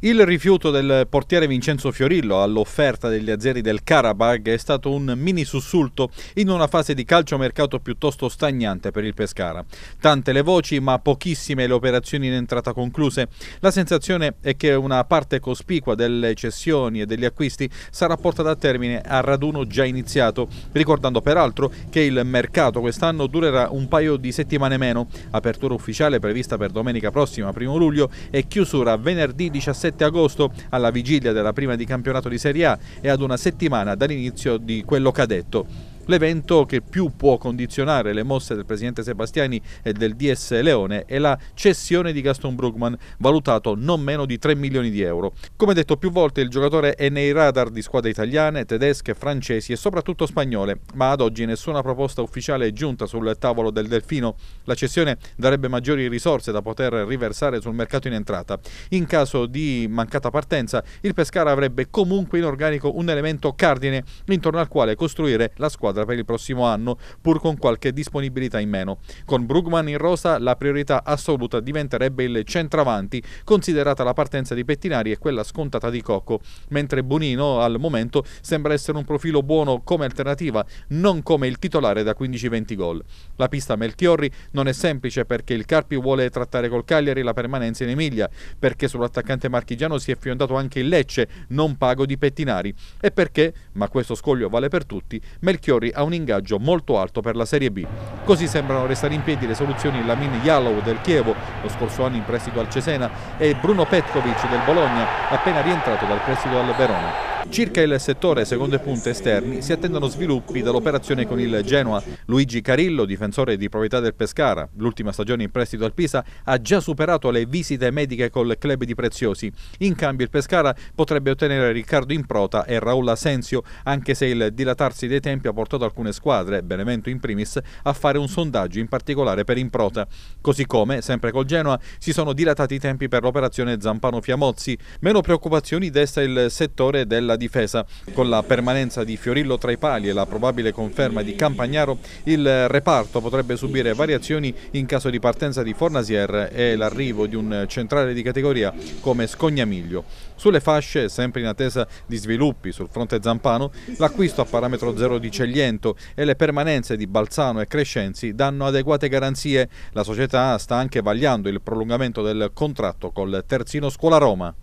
Il rifiuto del portiere Vincenzo Fiorillo all'offerta degli azzeri del Karabag è stato un mini sussulto in una fase di calciomercato piuttosto stagnante per il Pescara. Tante le voci ma pochissime le operazioni in entrata concluse. La sensazione è che una parte cospicua delle cessioni e degli acquisti sarà portata a termine a raduno già iniziato, ricordando peraltro che il mercato quest'anno durerà un paio di settimane meno, apertura ufficiale prevista per domenica prossima 1 luglio e chiusura venerdì 17 17 agosto, alla vigilia della prima di campionato di Serie A e ad una settimana dall'inizio di quello cadetto. L'evento che più può condizionare le mosse del presidente Sebastiani e del DS Leone è la cessione di Gaston Brugman, valutato non meno di 3 milioni di euro. Come detto più volte, il giocatore è nei radar di squadre italiane, tedesche, francesi e soprattutto spagnole, ma ad oggi nessuna proposta ufficiale è giunta sul tavolo del Delfino. La cessione darebbe maggiori risorse da poter riversare sul mercato in entrata. In caso di mancata partenza, il Pescara avrebbe comunque in organico un elemento cardine intorno al quale costruire la squadra squadra per il prossimo anno, pur con qualche disponibilità in meno. Con Brugman in rosa la priorità assoluta diventerebbe il centravanti, considerata la partenza di Pettinari e quella scontata di Cocco, mentre Bonino al momento sembra essere un profilo buono come alternativa, non come il titolare da 15-20 gol. La pista Melchiorri non è semplice perché il Carpi vuole trattare col Cagliari la permanenza in Emilia, perché sull'attaccante marchigiano si è fiondato anche il Lecce, non pago di Pettinari, e perché, ma questo scoglio vale per tutti, Melchiorri giocatori a un ingaggio molto alto per la Serie B. Così sembrano restare in piedi le soluzioni Lamin Yallow del Chievo, lo scorso anno in prestito al Cesena, e Bruno Petkovic del Bologna, appena rientrato dal prestito al Verona. Circa il settore secondo e punto esterni si attendono sviluppi dall'operazione con il Genoa. Luigi Carillo, difensore di proprietà del Pescara, l'ultima stagione in prestito al Pisa, ha già superato le visite mediche col club di Preziosi. In cambio il Pescara potrebbe ottenere Riccardo Improta e Raul Asensio, anche se il dilatarsi dei tempi ha portato alcune squadre, Benevento in primis, a fare un sondaggio in particolare per Improta. Così come, sempre col Genoa, si sono dilatati i tempi per l'operazione Zampano-Fiamozzi. Meno preoccupazioni desta il settore della della difesa. Con la permanenza di Fiorillo tra i pali e la probabile conferma di Campagnaro, il reparto potrebbe subire variazioni in caso di partenza di Fornasier e l'arrivo di un centrale di categoria come Scognamiglio. Sulle fasce, sempre in attesa di sviluppi sul fronte zampano, l'acquisto a parametro zero di Cegliento e le permanenze di Balzano e Crescenzi danno adeguate garanzie. La società sta anche vagliando il prolungamento del contratto col terzino Scuola Roma.